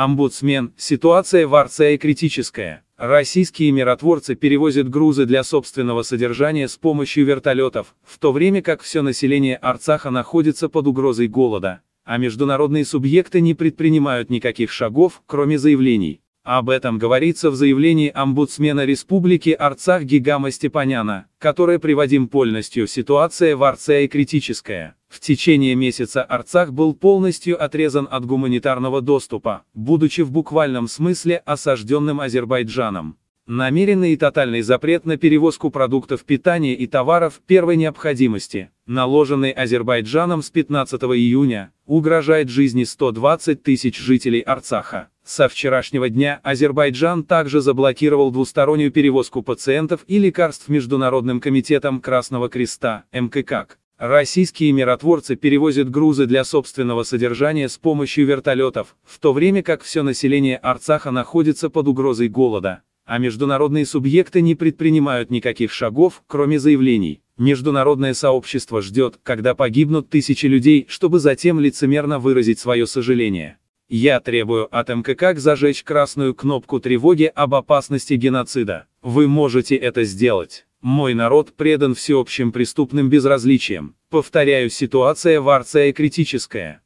Омбудсмен, ситуация в Арцее критическая. Российские миротворцы перевозят грузы для собственного содержания с помощью вертолетов, в то время как все население Арцаха находится под угрозой голода, а международные субъекты не предпринимают никаких шагов, кроме заявлений. Об этом говорится в заявлении омбудсмена Республики Арцах Гигама Степаняна, которое приводим полностью, ситуация в Арцее критическая. В течение месяца Арцах был полностью отрезан от гуманитарного доступа, будучи в буквальном смысле осажденным Азербайджаном. Намеренный и тотальный запрет на перевозку продуктов питания и товаров первой необходимости, наложенный Азербайджаном с 15 июня, угрожает жизни 120 тысяч жителей Арцаха. Со вчерашнего дня Азербайджан также заблокировал двустороннюю перевозку пациентов и лекарств Международным комитетом Красного Креста, МККК. Российские миротворцы перевозят грузы для собственного содержания с помощью вертолетов, в то время как все население Арцаха находится под угрозой голода, а международные субъекты не предпринимают никаких шагов, кроме заявлений. Международное сообщество ждет, когда погибнут тысячи людей, чтобы затем лицемерно выразить свое сожаление. Я требую от МКК зажечь красную кнопку тревоги об опасности геноцида. Вы можете это сделать. Мой народ предан всеобщим преступным безразличием. Повторяю, ситуация в Арции критическая.